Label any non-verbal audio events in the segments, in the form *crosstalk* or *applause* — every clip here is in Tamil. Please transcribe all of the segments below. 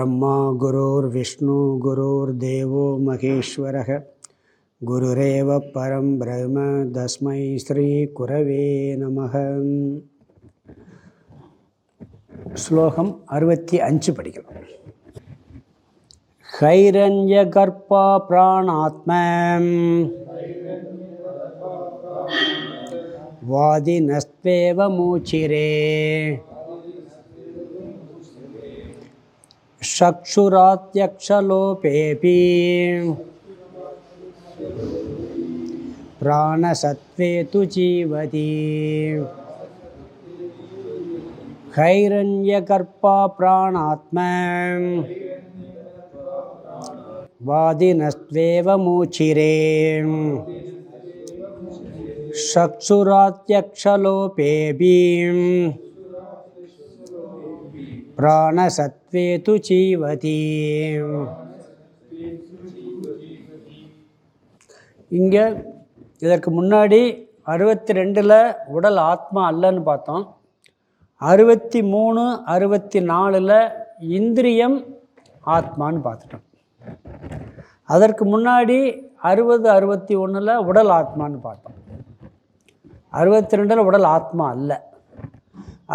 பிரம்மா குரோர் விஷ்ணு குரோர் தேவோ மகேஸ்வரக குருரேவ பரம் பிரம்ம தஸ்மை ஸ்ரீ குரவே நமக ஸ்லோகம் அறுபத்தி அஞ்சு படிக்கலாம் ஹைரண்ய கர்ப்பா பிராணாத்ம வாதினஸ்தேவ மூச்சிரே शक्षुरात्यक्षलोपेऽपि प्राणसत्त्वे तु जीवति हैरण्यकर्पा प्राणात्म वादिनस्त्वेव मूचिरे शक्षुरात्यक्षलोपेऽपि प्राणसत् வேது जीवति இங்கே இதற்கு முன்னாடி அறுபத்தி ரெண்டில் உடல் ஆத்மா அல்லன்னு பார்த்தோம் அறுபத்தி மூணு அறுபத்தி நாலில் இந்திரியம் ஆத்மான்னு பார்த்துட்டோம் அதற்கு முன்னாடி அறுபது அறுபத்தி ஒன்றில் உடல் ஆத்மான்னு பார்த்தோம் அறுபத்தி ரெண்டில் உடல் ஆத்மா அல்ல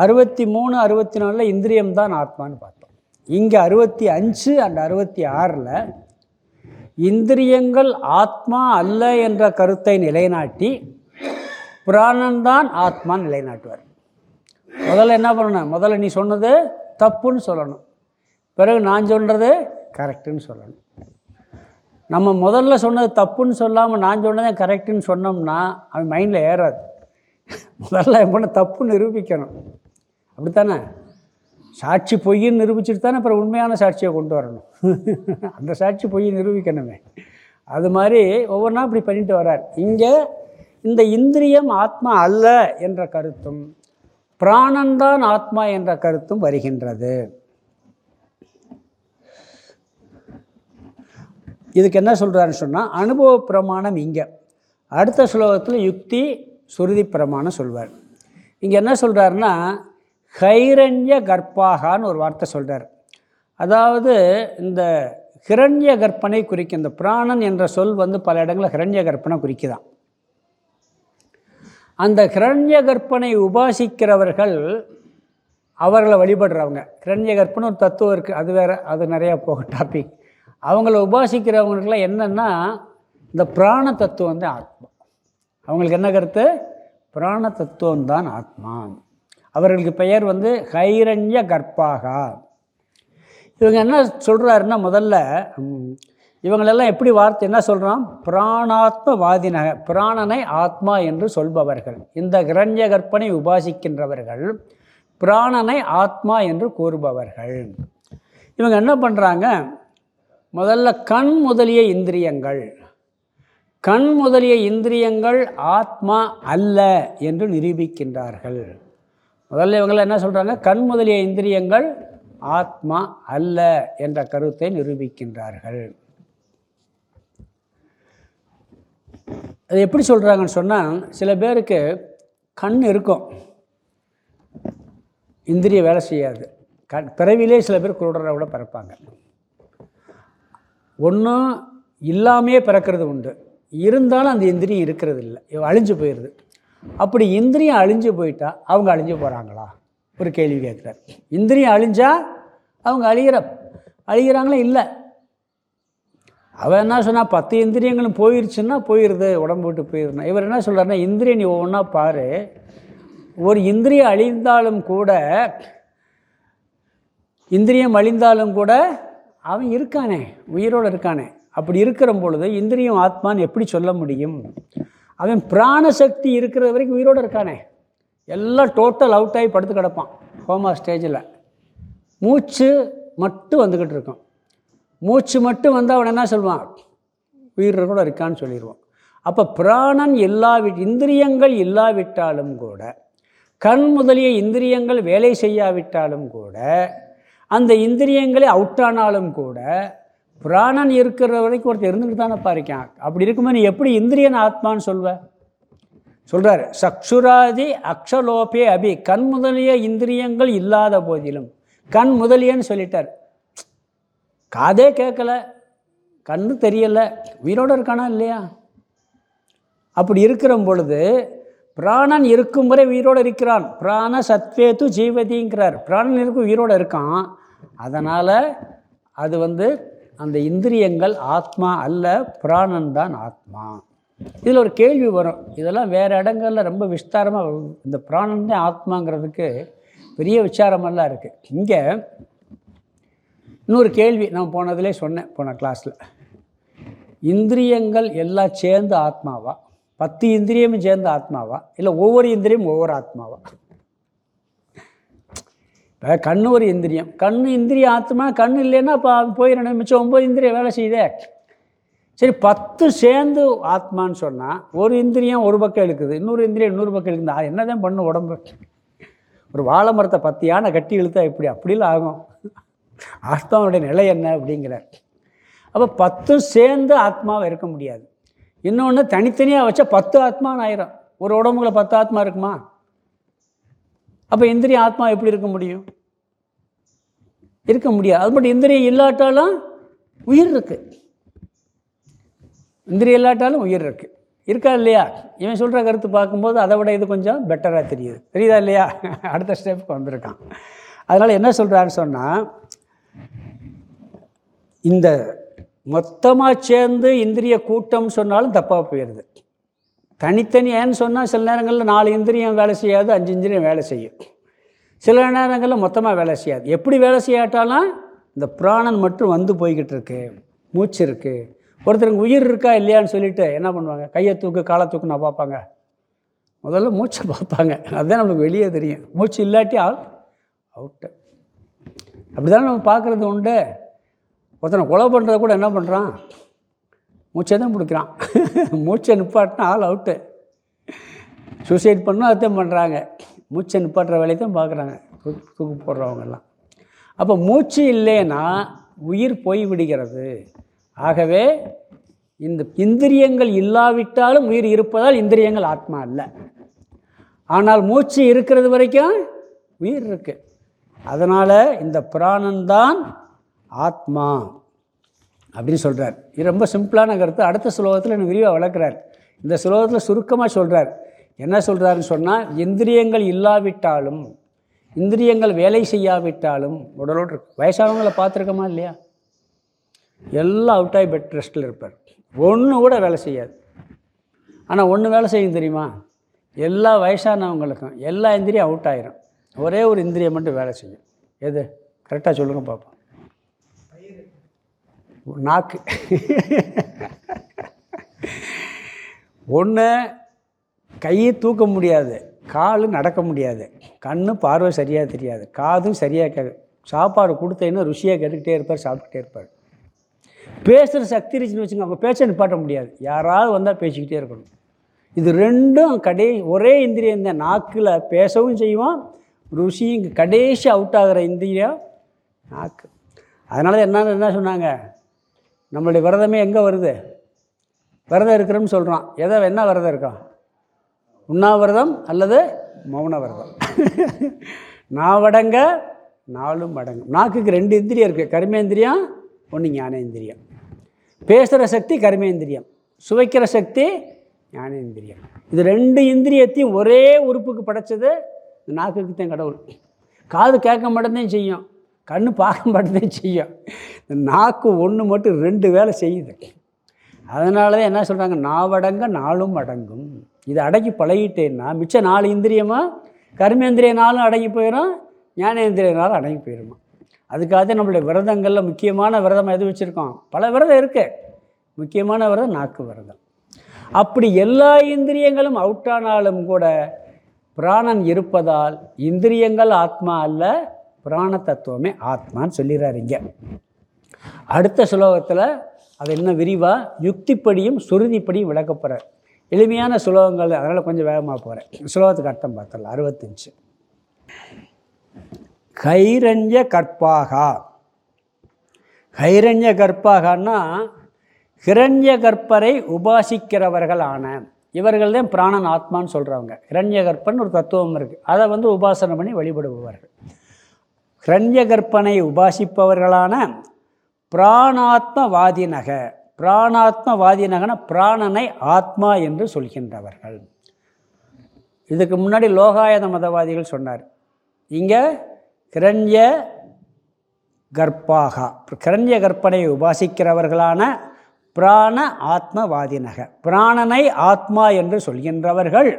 அறுபத்தி மூணு அறுபத்தி நாலில் இந்திரியம் தான் ஆத்மான்னு பார்த்தோம் இங்கே அறுபத்தி அஞ்சு அண்ட் அறுபத்தி ஆறில் இந்திரியங்கள் ஆத்மா அல்ல என்ற கருத்தை நிலைநாட்டி பிராணன்தான் ஆத்மா நிலைநாட்டுவார் முதல்ல என்ன பண்ணணும் முதல்ல நீ சொன்னது தப்புன்னு சொல்லணும் பிறகு நான் சொல்கிறது கரெக்டுன்னு சொல்லணும் நம்ம முதல்ல சொன்னது தப்புன்னு சொல்லாமல் நான் சொன்னதே கரெக்டுன்னு சொன்னோம்னா அவன் மைண்டில் ஏறாது முதல்ல என்ன தப்புன்னு நிரூபிக்கணும் அப்படித்தானே சாட்சி பொய்யின்னு நிரூபிச்சுட்டு தானே அப்புறம் உண்மையான சாட்சியை கொண்டு வரணும் *laughs* அந்த சாட்சி பொய்யை நிரூபிக்கணுமே அது மாதிரி ஒவ்வொரு நாள் இப்படி பண்ணிட்டு வரார் இங்கே இந்த இந்திரியம் ஆத்மா அல்ல என்ற கருத்தும் பிராணந்தான் ஆத்மா என்ற கருத்தும் வருகின்றது இதுக்கு என்ன சொல்கிறாருன்னு சொன்னால் அனுபவ பிரமாணம் இங்கே அடுத்த ஸ்லோகத்தில் யுக்தி சுருதி பிரமாணம் சொல்வார் இங்கே என்ன சொல்கிறாருன்னா ஹைரண்ய கர்ப்பாகான்னு ஒரு வார்த்தை சொல்கிறார் அதாவது இந்த ஹிரண்ய கற்பனை குறிக்கும் இந்த பிராணன் என்ற சொல் வந்து பல இடங்களில் ஹிரண்ய கற்பனை குறிக்குதான் அந்த கிரண்ய கற்பனை உபாசிக்கிறவர்கள் அவர்களை வழிபடுறவங்க கிரண்ய கற்பனை ஒரு தத்துவம் இருக்குது அது வேறு அது நிறையா போக டாபிக் அவங்கள உபாசிக்கிறவங்களுக்குலாம் என்னென்னா இந்த பிராண தத்துவம் தான் ஆத்மா அவங்களுக்கு என்ன கருத்து பிராண தத்துவம் தான் ஆத்மா அவர்களுக்கு பெயர் வந்து ஹைரண்ய கற்பாகா இவங்க என்ன சொல்கிறாருன்னா முதல்ல இவங்களெல்லாம் எப்படி வார்த்தை என்ன சொல்கிறான் பிராணாத்மவாதினக பிராணனை ஆத்மா என்று சொல்பவர்கள் இந்த கிரண்ய கற்பனை உபாசிக்கின்றவர்கள் பிராணனை ஆத்மா என்று கூறுபவர்கள் இவங்க என்ன பண்ணுறாங்க முதல்ல கண் முதலிய இந்திரியங்கள் கண் முதலிய இந்திரியங்கள் ஆத்மா அல்ல என்று நிரூபிக்கின்றார்கள் முதல்ல இவங்களாம் என்ன சொல்கிறாங்க கண் முதலிய இந்திரியங்கள் ஆத்மா அல்ல என்ற கருத்தை நிரூபிக்கின்றார்கள் அது எப்படி சொல்கிறாங்கன்னு சொன்னால் சில பேருக்கு கண் இருக்கும் இந்திரிய வேலை செய்யாது கண் பிறவிலே சில பேர் குருடராக கூட பிறப்பாங்க ஒன்றும் இல்லாமையே பிறக்கிறது உண்டு இருந்தாலும் அந்த இந்திரியம் இருக்கிறது இல்லை அழிஞ்சு போயிடுது அப்படி இந்திரியம் அழிஞ்சு போயிட்டா அவங்க அழிஞ்சு போகிறாங்களா ஒரு கேள்வி கேட்குறார் இந்திரியம் அழிஞ்சா அவங்க அழிகிற அழிகிறாங்களா இல்லை அவன் என்ன சொன்னால் பத்து இந்திரியங்களும் போயிருச்சுன்னா போயிடுது உடம்பு விட்டு போயிருந்தா இவர் என்ன சொல்கிறாருன்னா இந்திரியம் நீ ஒவ்வொன்றா பாரு ஒரு இந்திரியம் அழிந்தாலும் கூட இந்திரியம் அழிந்தாலும் கூட அவன் இருக்கானே உயிரோடு இருக்கானே அப்படி இருக்கிற பொழுது இந்திரியம் ஆத்மான்னு எப்படி சொல்ல முடியும் அவன் பிராணசக்தி இருக்கிற வரைக்கும் உயிரோடு இருக்கானே எல்லாம் டோட்டல் அவுட் ஆகி படுத்து கிடப்பான் ஹோமா ஸ்டேஜில் மூச்சு மட்டும் வந்துக்கிட்டு இருக்கும் மூச்சு மட்டும் வந்தால் அவன் என்ன சொல்லுவான் உயிர் கூட இருக்கான்னு சொல்லிடுவான் அப்போ பிராணன் இல்லாவி இந்திரியங்கள் இல்லாவிட்டாலும் கூட கண் முதலிய இந்திரியங்கள் வேலை செய்யாவிட்டாலும் கூட அந்த இந்திரியங்களே அவுட்டானாலும் கூட பிராணன் இருக்கிற வரைக்கும் ஒருத்தர் இருந்துட்டு தானே பாருக்கான் அப்படி இருக்கும்போது நீ எப்படி இந்திரியன் ஆத்மான்னு சொல்வ சொல்கிறார் சக்ஷுராதி அக்ஷலோபே அபி கண் முதலிய இந்திரியங்கள் இல்லாத போதிலும் கண் முதலியன்னு சொல்லிட்டார் காதே கேட்கலை கண்ணு தெரியலை உயிரோடு இருக்கானா இல்லையா அப்படி இருக்கிற பொழுது பிராணன் இருக்கும் வரை உயிரோடு இருக்கிறான் பிராண சத்வேத்து ஜீவதிங்கிறார் பிராணன் இருக்கும் உயிரோடு இருக்கான் அதனால் அது வந்து அந்த இந்திரியங்கள் ஆத்மா அல்ல புராணன் தான் ஆத்மா இதில் ஒரு கேள்வி வரும் இதெல்லாம் வேறு இடங்களில் ரொம்ப விஸ்தாரமாக இந்த பிராணன் தான் ஆத்மாங்கிறதுக்கு பெரிய விசாரமெல்லாம் இருக்குது இங்கே இன்னொரு கேள்வி நான் போனதுலேயே சொன்னேன் போன கிளாஸில் இந்திரியங்கள் எல்லாம் சேர்ந்து ஆத்மாவா பத்து இந்திரியமும் சேர்ந்து ஆத்மாவா இல்லை ஒவ்வொரு இந்திரியமும் ஒவ்வொரு ஆத்மாவா இப்போ கண் ஒரு இந்திரியம் கண் இந்திரிய ஆத்மா கண் இல்லைன்னா இப்போ போயிடணும் மிச்சம் ஒம்பது இந்திரியம் வேலை செய்யுதே சரி பத்து சேர்ந்து ஆத்மான்னு சொன்னால் ஒரு இந்திரியம் ஒரு பக்கம் இழுக்குது இன்னொரு இந்திரியம் இன்னொரு பக்கம் அது என்ன தான் பண்ணும் உடம்பு ஒரு வாழை மரத்தை பற்றியான கட்டி இழுத்தா இப்படி அப்படிலாம் ஆகும் ஆத்மாவுடைய நிலை என்ன அப்படிங்கிறார் அப்போ பத்தும் சேர்ந்து ஆத்மாவை இருக்க முடியாது இன்னொன்று தனித்தனியாக வச்சா பத்து ஆத்மான்னு ஆயிரும் ஒரு உடம்புல பத்து ஆத்மா இருக்குமா அப்போ இந்திரிய ஆத்மா எப்படி இருக்க முடியும் இருக்க முடியாது அது மட்டும் இந்திரியம் இல்லாட்டாலும் உயிர் இருக்குது இந்திரியம் இல்லாட்டாலும் உயிர் இருக்குது இருக்கா இல்லையா இவன் சொல்கிற கருத்து பார்க்கும்போது அதை விட இது கொஞ்சம் பெட்டராக தெரியுது தெரியுதா இல்லையா *laughs* அடுத்த ஸ்டெப்புக்கு வந்திருக்கான் அதனால் என்ன சொல்கிறாருன்னு சொன்னால் இந்த மொத்தமாக சேர்ந்து இந்திரிய கூட்டம் சொன்னாலும் தப்பாக போயிடுது தனித்தனி ஏன்னு சொன்னால் சில நேரங்களில் நாலு இந்திரியம் வேலை செய்யாது அஞ்சு இந்திரியம் வேலை செய்யும் சில நேரங்களில் மொத்தமாக வேலை செய்யாது எப்படி வேலை செய்யாட்டாலும் இந்த பிராணன் மட்டும் வந்து போய்கிட்டு இருக்கு மூச்சு இருக்குது ஒருத்தருக்கு உயிர் இருக்கா இல்லையான்னு சொல்லிட்டு என்ன பண்ணுவாங்க கையை தூக்கு காலை தூக்கு நான் பார்ப்பாங்க முதல்ல மூச்சை பார்ப்பாங்க அதுதான் நம்மளுக்கு வெளியே தெரியும் மூச்சு இல்லாட்டி ஆள் அவுட்டு அப்படி தானே நம்ம பார்க்குறது உண்டு ஒருத்தனை கொலை பண்ணுறத கூட என்ன பண்ணுறான் மூச்சை தான் பிடிக்கிறான் மூச்சை நிப்பாட்டினா ஆள் அவுட்டு சூசைட் பண்ணால் அதுதான் பண்ணுறாங்க மூச்சை நிப்பாட்டுற வேலையை தான் பார்க்குறாங்க தூக்கு போடுறவங்கெல்லாம் அப்போ மூச்சு இல்லைன்னா உயிர் போய் விடுகிறது ஆகவே இந்த இந்திரியங்கள் இல்லாவிட்டாலும் உயிர் இருப்பதால் இந்திரியங்கள் ஆத்மா இல்லை ஆனால் மூச்சு இருக்கிறது வரைக்கும் உயிர் இருக்குது அதனால் இந்த பிராணன்தான் ஆத்மா அப்படின்னு சொல்கிறார் இது ரொம்ப சிம்பிளான கருத்து அடுத்த ஸ்லோகத்தில் விரிவாக வளர்க்குறார் இந்த சுலோகத்தில் சுருக்கமாக சொல்கிறார் என்ன சொல்கிறாருன்னு சொன்னால் இந்திரியங்கள் இல்லாவிட்டாலும் இந்திரியங்கள் வேலை செய்யாவிட்டாலும் உடலோடு வயசானவங்களை பார்த்துருக்கோமா இல்லையா எல்லாம் அவுட் ஆகி பெட் ரெஸ்ட்டில் இருப்பார் ஒன்று கூட வேலை செய்யாது ஆனால் ஒன்று வேலை செய்யும் தெரியுமா எல்லா வயசானவங்களுக்கும் எல்லா இந்திரியும் அவுட் ஆயிரும் ஒரே ஒரு இந்திரியம் மட்டும் வேலை செய்யும் எது கரெக்டாக சொல்லுங்கள் பார்ப்போம் நாக்கு ஒன்று கையை தூக்க முடியாது காலு நடக்க முடியாது கண் பார்வை சரியாக தெரியாது காதும் சரியாக கே சாப்பாடு கொடுத்தீங்கன்னா ருசியாக கேட்டுக்கிட்டே இருப்பார் சாப்பிட்டுக்கிட்டே இருப்பார் பேசுகிற சக்தி இருந்துச்சுன்னு வச்சுங்க அவங்க பேச்ச நிப்பாட்ட முடியாது யாராவது வந்தால் பேசிக்கிட்டே இருக்கணும் இது ரெண்டும் கடை ஒரே இந்திரியம் தான் நாக்கில் பேசவும் செய்வான் ருசியும் கடைசி அவுட் ஆகிற இந்திரியம் நாக்கு அதனால் என்னென்ன என்ன சொன்னாங்க நம்மளுடைய விரதமே எங்கே வருது விரதம் இருக்கிறோம்னு சொல்கிறான் எதை என்ன விரதம் இருக்கோம் உண்ணாவிரதம் அல்லது மௌன விரதம் *laughs* நாவடங்க நாலும் மடங்கு நாக்குக்கு ரெண்டு இந்திரியம் இருக்குது கருமேந்திரியம் ஒன்று ஞானேந்திரியம் பேசுகிற சக்தி கருமேந்திரியம் சுவைக்கிற சக்தி ஞானேந்திரியம் இது ரெண்டு இந்திரியத்தையும் ஒரே உறுப்புக்கு படைச்சது நாக்குக்குத்தான் கடவுள் காது கேட்க மட்டும்தான் செய்யும் கண் பார்க்க மட்டும்தான் செய்யும் இந்த நாக்கு ஒன்று மட்டும் ரெண்டு வேலை செய்யுது அதனால தான் என்ன சொல்கிறாங்க நாவடங்க நாளும் அடங்கும் இதை அடக்கி பழகிட்டேன்னா மிச்சம் நாலு இந்திரியமாக நாளும் அடங்கி போயிடும் ஞானேந்திரிய நாளும் அடங்கி போயிடுமா அதுக்காக நம்மளுடைய விரதங்களில் முக்கியமான விரதம் எது வச்சுருக்கோம் பல விரதம் இருக்குது முக்கியமான விரதம் நாக்கு விரதம் அப்படி எல்லா இந்திரியங்களும் அவுட் ஆனாலும் கூட பிராணன் இருப்பதால் இந்திரியங்கள் ஆத்மா அல்ல புராண தத்துவமே ஆத்மான்னு சொல்லிடுறாரு இங்கே அடுத்த சுலோகத்தில் அது என்ன விரிவாக யுக்திப்படியும் சுருதிப்படியும் விளக்க போகிறார் எளிமையான சுலோகங்கள் அதனால் கொஞ்சம் வேகமாக போகிறேன் சுலோகத்துக்கு அர்த்தம் பார்த்துடலாம் அறுபத்தஞ்சு கைரஞ்ச கற்பாகா கைரஞ்ச கற்பாகனா ஹிரண்ய கற்பரை உபாசிக்கிறவர்கள் ஆன இவர்கள் தான் பிராணன் ஆத்மான்னு சொல்கிறவங்க இரண்ய கற்பன் ஒரு தத்துவம் இருக்குது அதை வந்து உபாசனை பண்ணி வழிபடுபவர்கள் ஹிரண்ய கற்பனை உபாசிப்பவர்களான பிராணாத்மவாதி நகன பிராணனை ஆத்மா என்று சொல்கின்றவர்கள் இதுக்கு முன்னாடி லோகாயத மதவாதிகள் சொன்னார் இங்கே கிரண்ய கர்ப்பாகா கிரண்ய கற்பனை உபாசிக்கிறவர்களான பிராண ஆத்மவாதி நக பிராணனை ஆத்மா என்று சொல்கின்றவர்கள்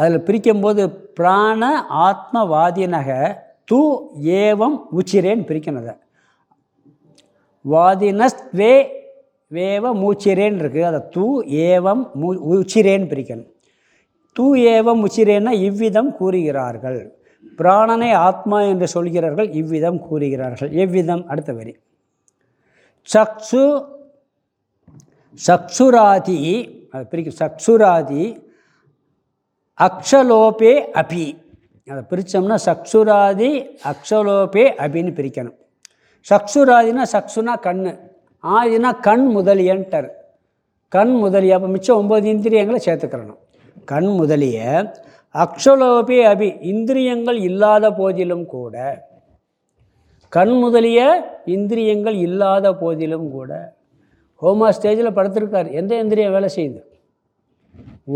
அதில் பிரிக்கும்போது பிராண ஆத்மவாதினக தூ ஏவம் உச்சிரேன் பிரிக்கணும் வாதினஸ்வே வேவ மூச்சிரேன் இருக்குது அதை தூ ஏவம் மூ உச்சிரேன் பிரிக்கணும் தூ ஏவம் உச்சிரேன்னா இவ்விதம் கூறுகிறார்கள் பிராணனை ஆத்மா என்று சொல்கிறார்கள் இவ்விதம் கூறுகிறார்கள் எவ்விதம் அடுத்த வரி சக்ஷு சக்ஷுராதி அது பிரிக்கும் சக்ஷுராதி அக்ஷலோபே அபி அதை பிரித்தோம்னா சக்ஷுராதி அக்ஷலோபே அபின்னு பிரிக்கணும் சக்ஷுராதினா சக்ஷுனா கண் ஆதினா கண் முதலியன்ட்டார் கண் முதலிய அப்போ மிச்சம் ஒம்பது இந்திரியங்களை சேர்த்துக்கிறணும் கண் முதலிய அக்ஷலோபே அபி இந்திரியங்கள் இல்லாத போதிலும் கூட கண் முதலிய இந்திரியங்கள் இல்லாத போதிலும் கூட ஹோமா ஸ்டேஜில் படுத்திருக்கார் எந்த இந்திரியம் வேலை செய்யுது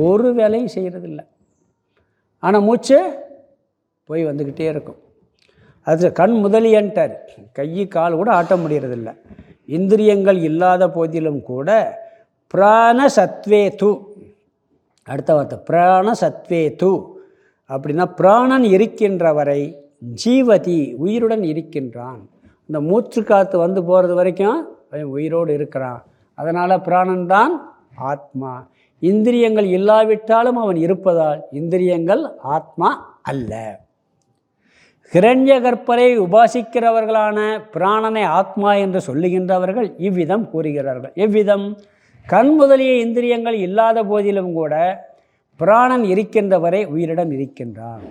ஒரு வேலையும் செய்கிறதில்லை ஆனால் மூச்சு போய் வந்துக்கிட்டே இருக்கும் அது கண் முதலியன்ட்டார் கை கால் கூட ஆட்ட முடியறதில்ல இந்திரியங்கள் இல்லாத போதிலும் கூட பிராண சத்வே அடுத்த வார்த்தை பிராண சத்வே அப்படின்னா பிராணன் இருக்கின்ற வரை ஜீவதி உயிருடன் இருக்கின்றான் இந்த மூச்சு காற்று வந்து போகிறது வரைக்கும் உயிரோடு இருக்கிறான் அதனால் பிராணன் தான் ஆத்மா இந்திரியங்கள் இல்லாவிட்டாலும் அவன் இருப்பதால் இந்திரியங்கள் ஆத்மா அல்ல கிரண்ய கற்பரை உபாசிக்கிறவர்களான பிராணனை ஆத்மா என்று சொல்லுகின்றவர்கள் இவ்விதம் கூறுகிறார்கள் எவ்விதம் கண் முதலிய இந்திரியங்கள் இல்லாத போதிலும் கூட பிராணன் இருக்கின்றவரை உயிரிடம் இருக்கின்றான்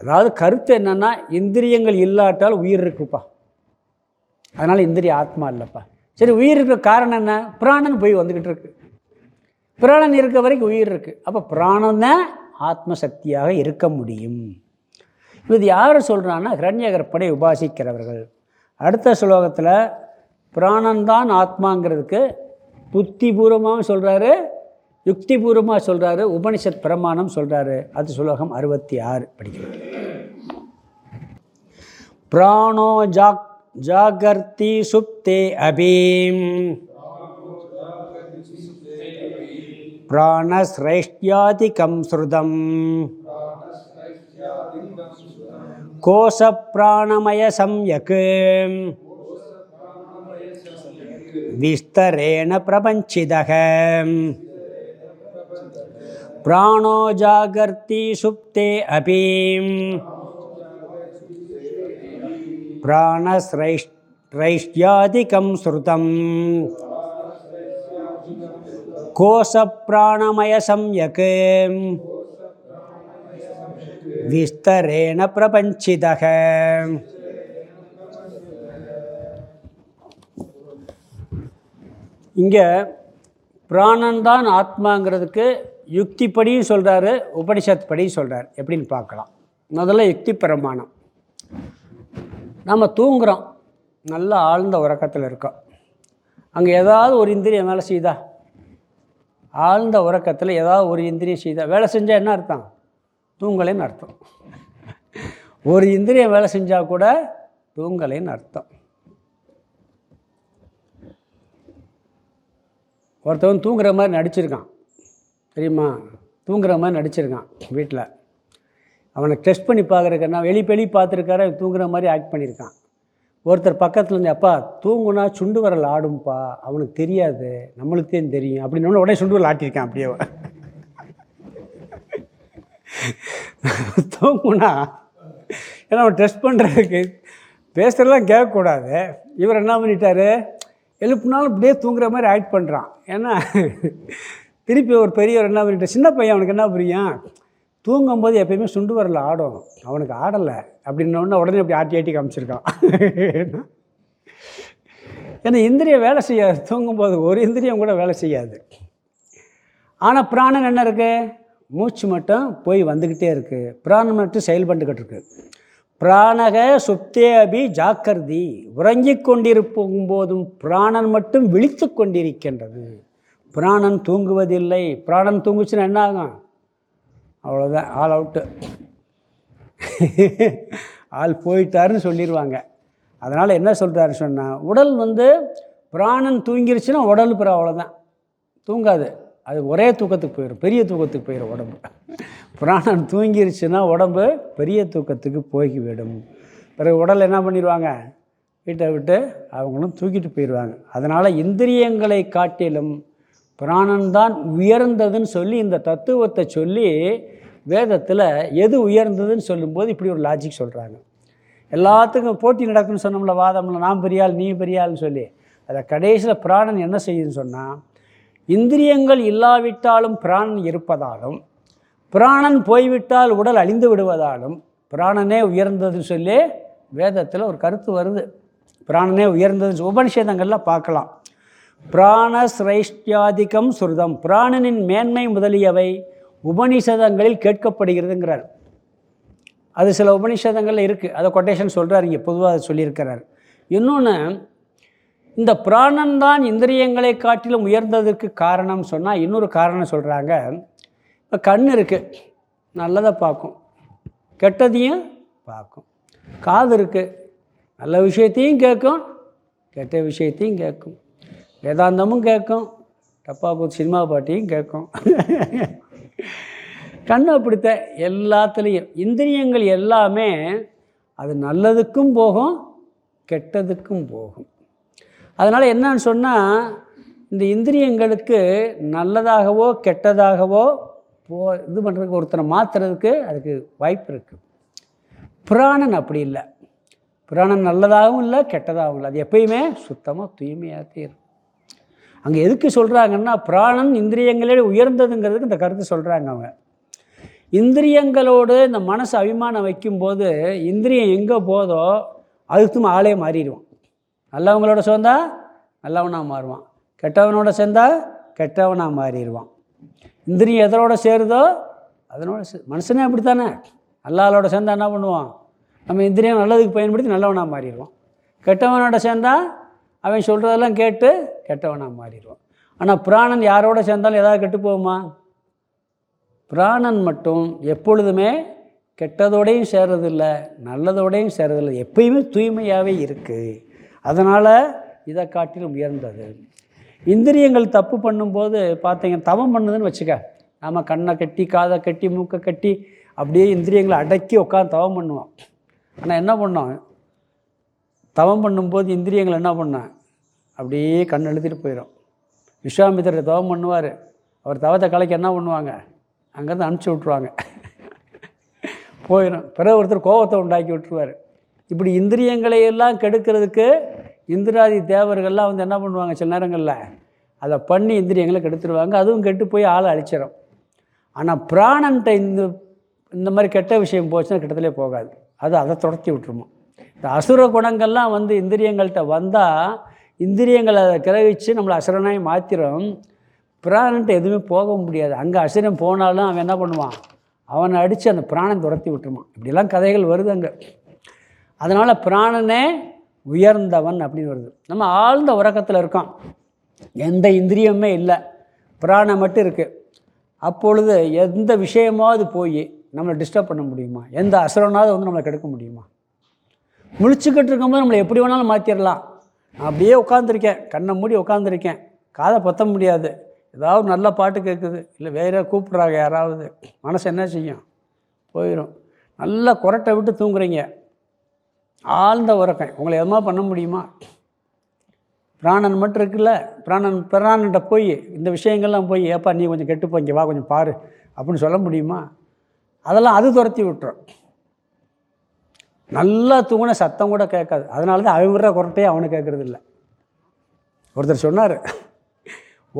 அதாவது கருத்து என்னென்னா இந்திரியங்கள் இல்லாட்டால் உயிர் இருக்குப்பா அதனால் இந்திரிய ஆத்மா இல்லைப்பா சரி உயிர் இருக்க காரணம் என்ன பிராணன் போய் வந்துக்கிட்டு இருக்கு பிராணன் இருக்க வரைக்கும் உயிர் இருக்குது அப்போ பிராணம் தான் ஆத்மசக்தியாக இருக்க முடியும் இது யார் சொல்கிறான்னா ஹிரண்யகற்பனை உபாசிக்கிறவர்கள் அடுத்த ஸ்லோகத்தில் பிராணந்தான் ஆத்மாங்கிறதுக்கு புத்திபூர்வமாக சொல்கிறாரு யுக்திபூர்வமாக சொல்கிறாரு உபனிஷத் பிரமாணம் சொல்கிறாரு அது ஸ்லோகம் அறுபத்தி ஆறு படிக்கிறது பிராணோ ஜாக் ஜாகர்த்தி சுப்தே அபீம் ैष्ट्यादिकं श्रुतम् कोशप्राणमयसंयक् विस्तरेण प्रपञ्चितः प्राणो जागर्ति सुप्ते अपि प्राणश्रैष्ट्यादिकं श्रुतम् கோஷப்பிராணமயசம்யக் விஸ்தரேன பிரபஞ்சிதக இங்கே பிராணந்தான் ஆத்மாங்கிறதுக்கு யுக்திப்படியும் சொல்கிறாரு உபனிஷத் படியும் சொல்கிறார் எப்படின்னு பார்க்கலாம் முதல்ல யுக்தி பிரமாணம் நம்ம தூங்குகிறோம் நல்லா ஆழ்ந்த உறக்கத்தில் இருக்கோம் அங்கே ஏதாவது ஒரு இந்திரியம் வேலை செய்யுதா ஆழ்ந்த உறக்கத்தில் ஏதாவது ஒரு இந்திரியம் செய்தால் வேலை செஞ்சால் என்ன அர்த்தம் தூங்கலைன்னு அர்த்தம் ஒரு இந்திரியம் வேலை செஞ்சால் கூட தூங்கலைன்னு அர்த்தம் ஒருத்தவன் தூங்குற மாதிரி நடிச்சிருக்கான் தெரியுமா தூங்குற மாதிரி நடிச்சிருக்கான் வீட்டில் அவனை டெஸ்ட் பண்ணி பார்க்குறக்கன்னா வெளி பெளி பார்த்துருக்காரு தூங்குற மாதிரி ஆக்ட் பண்ணியிருக்கான் ஒருத்தர் பக்கத்தில் இருந்து அப்பா தூங்குனா சுண்டு வரல் ஆடும்பா அவனுக்கு தெரியாது நம்மளுக்கே தெரியும் அப்படின்னு உடனே சுண்டு வரல் ஆட்டியிருக்கேன் அப்படியே தூங்குனா ஏன்னா அவன் டெஸ்ட் பண்ணுறதுக்கு பேசுகிறதெல்லாம் கேட்கக்கூடாது இவர் என்ன பண்ணிட்டார் எழுப்புனாலும் இப்படியே தூங்குற மாதிரி ஆக்ட் பண்ணுறான் ஏன்னா திருப்பி ஒரு பெரியவர் என்ன பண்ணிட்டார் சின்ன பையன் அவனுக்கு என்ன புரியும் தூங்கும்போது எப்பயுமே சுண்டு வரல ஆடும் அவனுக்கு ஆடலை அப்படின்னோடனே உடனே அப்படி ஆட்டி ஆட்டி காமிச்சிருக்கான் ஏன்னா இந்திரியம் வேலை செய்யாது தூங்கும்போது ஒரு இந்திரியம் கூட வேலை செய்யாது ஆனால் பிராணம் என்ன இருக்குது மூச்சு மட்டும் போய் வந்துக்கிட்டே இருக்குது பிராணம் மட்டும் செயல்பட்டுக்கிட்டு இருக்குது பிராணக சுப்தே அபி ஜாக்கிரதி உறங்கி கொண்டிருக்கும் போதும் பிராணன் மட்டும் விழித்து கொண்டிருக்கின்றது பிராணன் தூங்குவதில்லை பிராணன் தூங்குச்சுன்னா என்ன ஆகும் அவ்வளோதான் ஆல் அவுட்டு ஆள் போயிட்டாருன்னு சொல்லிடுவாங்க அதனால் என்ன சொல்கிறாரு சொன்னால் உடல் வந்து பிராணன் தூங்கிருச்சுன்னா உடல் பிற அவ்வளோதான் தூங்காது அது ஒரே தூக்கத்துக்கு போயிடும் பெரிய தூக்கத்துக்கு போயிடும் உடம்பு பிராணன் தூங்கிருச்சுன்னா உடம்பு பெரிய தூக்கத்துக்கு போய்விடும் பிறகு உடல் என்ன பண்ணிடுவாங்க வீட்டை விட்டு அவங்களும் தூக்கிட்டு போயிடுவாங்க அதனால் இந்திரியங்களை காட்டிலும் பிராணன் தான் உயர்ந்ததுன்னு சொல்லி இந்த தத்துவத்தை சொல்லி வேதத்தில் எது உயர்ந்ததுன்னு சொல்லும்போது இப்படி ஒரு லாஜிக் சொல்கிறாங்க எல்லாத்துக்கும் போட்டி நடக்குன்னு சொன்னோம்ல வாதம்ல நான் பெரியாள் நீ பெரியாள்னு சொல்லி அதை கடைசியில் பிராணன் என்ன செய்யுதுன்னு சொன்னால் இந்திரியங்கள் இல்லாவிட்டாலும் பிராணன் இருப்பதாலும் பிராணன் போய்விட்டால் உடல் அழிந்து விடுவதாலும் பிராணனே உயர்ந்ததுன்னு சொல்லி வேதத்தில் ஒரு கருத்து வருது பிராணனே உயர்ந்தது உபனிஷேதங்களில் பார்க்கலாம் பிராண சிரேஷ்டியாதிக்கம் சுருதம் பிராணனின் மேன்மை முதலியவை உபநிஷதங்களில் கேட்கப்படுகிறதுங்கிறார் அது சில உபநிஷதங்களில் இருக்குது அதை கொட்டேஷன் சொல்கிறார் இங்கே பொதுவாக அதை சொல்லியிருக்கிறார் இன்னொன்று இந்த பிராணந்தான் தான் இந்திரியங்களை காட்டிலும் உயர்ந்ததற்கு காரணம் சொன்னால் இன்னொரு காரணம் சொல்கிறாங்க இப்போ கண் இருக்குது நல்லதை பார்க்கும் கெட்டதையும் பார்க்கும் காது இருக்குது நல்ல விஷயத்தையும் கேட்கும் கெட்ட விஷயத்தையும் கேட்கும் வேதாந்தமும் கேட்கும் டப்பா கூத்து சினிமா பாட்டியும் கேட்கும் *laughs* கண்ணை அப்படித்த எல்லாத்துலேயும் இந்திரியங்கள் எல்லாமே அது நல்லதுக்கும் போகும் கெட்டதுக்கும் போகும் அதனால் என்னன்னு சொன்னால் இந்த இந்திரியங்களுக்கு நல்லதாகவோ கெட்டதாகவோ போ இது பண்ணுறதுக்கு ஒருத்தனை மாற்றுறதுக்கு அதுக்கு வாய்ப்பு இருக்குது புராணன் அப்படி இல்லை புராணம் நல்லதாகவும் இல்லை கெட்டதாகவும் இல்லை அது எப்பயுமே சுத்தமாக தூய்மையாக இருக்கும் அங்கே எதுக்கு சொல்கிறாங்கன்னா பிராணன் இந்திரியங்களே உயர்ந்ததுங்கிறதுக்கு இந்த கருத்து சொல்கிறாங்க அவங்க இந்திரியங்களோடு இந்த மனசு அபிமானம் வைக்கும்போது இந்திரியம் எங்கே போதோ அதுக்கு ஆளே மாறிடுவான் நல்லவங்களோட சேர்ந்தா நல்லவனாக மாறுவான் கெட்டவனோட சேர்ந்தா கெட்டவனாக மாறிடுவான் இந்திரியம் எதனோட சேருதோ அதனோட சே மனுஷனே அப்படி தானே அல்லாலோட சேர்ந்தா என்ன பண்ணுவான் நம்ம இந்திரியம் நல்லதுக்கு பயன்படுத்தி நல்லவனாக மாறிடுவான் கெட்டவனோட சேர்ந்தா அவன் சொல்கிறதெல்லாம் கேட்டு கெட்டவனாக மாறிடுவான் ஆனால் புராணன் யாரோட சேர்ந்தாலும் எதாவது கெட்டு போகுமா பிராணன் மட்டும் எப்பொழுதுமே கெட்டதோடையும் சேர்றதில்லை நல்லதோடையும் சேர்றதில்லை எப்பயுமே தூய்மையாகவே இருக்குது அதனால் இதை காட்டிலும் உயர்ந்தது இந்திரியங்கள் தப்பு பண்ணும்போது பார்த்தீங்க தவம் பண்ணுதுன்னு வச்சுக்க நாம் கண்ணை கட்டி காதை கட்டி மூக்கை கட்டி அப்படியே இந்திரியங்களை அடக்கி உட்காந்து தவம் பண்ணுவோம் ஆனால் என்ன பண்ணோம் தவம் பண்ணும்போது இந்திரியங்கள் என்ன பண்ணேன் அப்படியே கண் எழுதிட்டு போயிடும் விஸ்வாமித்திர தவம் பண்ணுவார் அவர் தவத்தை கலைக்கு என்ன பண்ணுவாங்க அங்கேருந்து அனுப்பிச்சி விட்ருவாங்க போயிடும் பிறகு ஒருத்தர் கோபத்தை உண்டாக்கி விட்டுருவார் இப்படி இந்திரியங்களை எல்லாம் கெடுக்கிறதுக்கு இந்திராதி தேவர்கள்லாம் வந்து என்ன பண்ணுவாங்க சில நேரங்களில் அதை பண்ணி இந்திரியங்களை கெடுத்துருவாங்க அதுவும் கெட்டு போய் ஆளை அழிச்சிடும் ஆனால் பிராணன்ட்ட இந்த இந்த மாதிரி கெட்ட விஷயம் போச்சுன்னா கிட்டத்திலே போகாது அது அதை தொடர்த்தி விட்டுருமோ இந்த அசுர குணங்கள்லாம் வந்து இந்திரியங்கள்கிட்ட வந்தால் இந்திரியங்களை அதை கிரகிச்சு நம்மளை அசுரனாய் மாற்றிடும் பிராணன்ட்டு எதுவுமே போக முடியாது அங்கே அசுரன் போனாலும் அவன் என்ன பண்ணுவான் அவனை அடித்து அந்த பிராணன் துரத்தி விட்டுருவான் இப்படிலாம் கதைகள் வருது அங்கே அதனால் பிராணனே உயர்ந்தவன் அப்படின்னு வருது நம்ம ஆழ்ந்த உறக்கத்தில் இருக்கோம் எந்த இந்திரியமே இல்லை பிராணம் மட்டும் இருக்குது அப்பொழுது எந்த விஷயமாவது போய் நம்மளை டிஸ்டர்ப் பண்ண முடியுமா எந்த அசுரனாவது வந்து நம்மளை கெடுக்க முடியுமா முழிச்சுக்கிட்டு இருக்கும்போது நம்மளை எப்படி வேணாலும் மாற்றிடலாம் நான் அப்படியே உட்காந்துருக்கேன் கண்ணை மூடி உட்காந்துருக்கேன் காதை பொத்த முடியாது ஏதாவது நல்ல பாட்டு கேட்குது இல்லை வேற கூப்பிட்றாங்க யாராவது மனசு என்ன செய்யும் போயிடும் நல்லா குரட்டை விட்டு தூங்குறீங்க ஆழ்ந்த உறக்கம் உங்களை எதுமா பண்ண முடியுமா பிராணன் மட்டும் இருக்குல்ல பிராணன் பிராணன்ட்ட போய் இந்த விஷயங்கள்லாம் போய் ஏப்பா நீ கொஞ்சம் கெட்டு இங்கே வா கொஞ்சம் பாரு அப்படின்னு சொல்ல முடியுமா அதெல்லாம் அது துரத்தி விட்டுரும் நல்லா தூங்கின சத்தம் கூட கேட்காது அதனால தான் அவன் விடுற குரட்டையே அவனை கேட்குறது இல்லை ஒருத்தர் சொன்னார்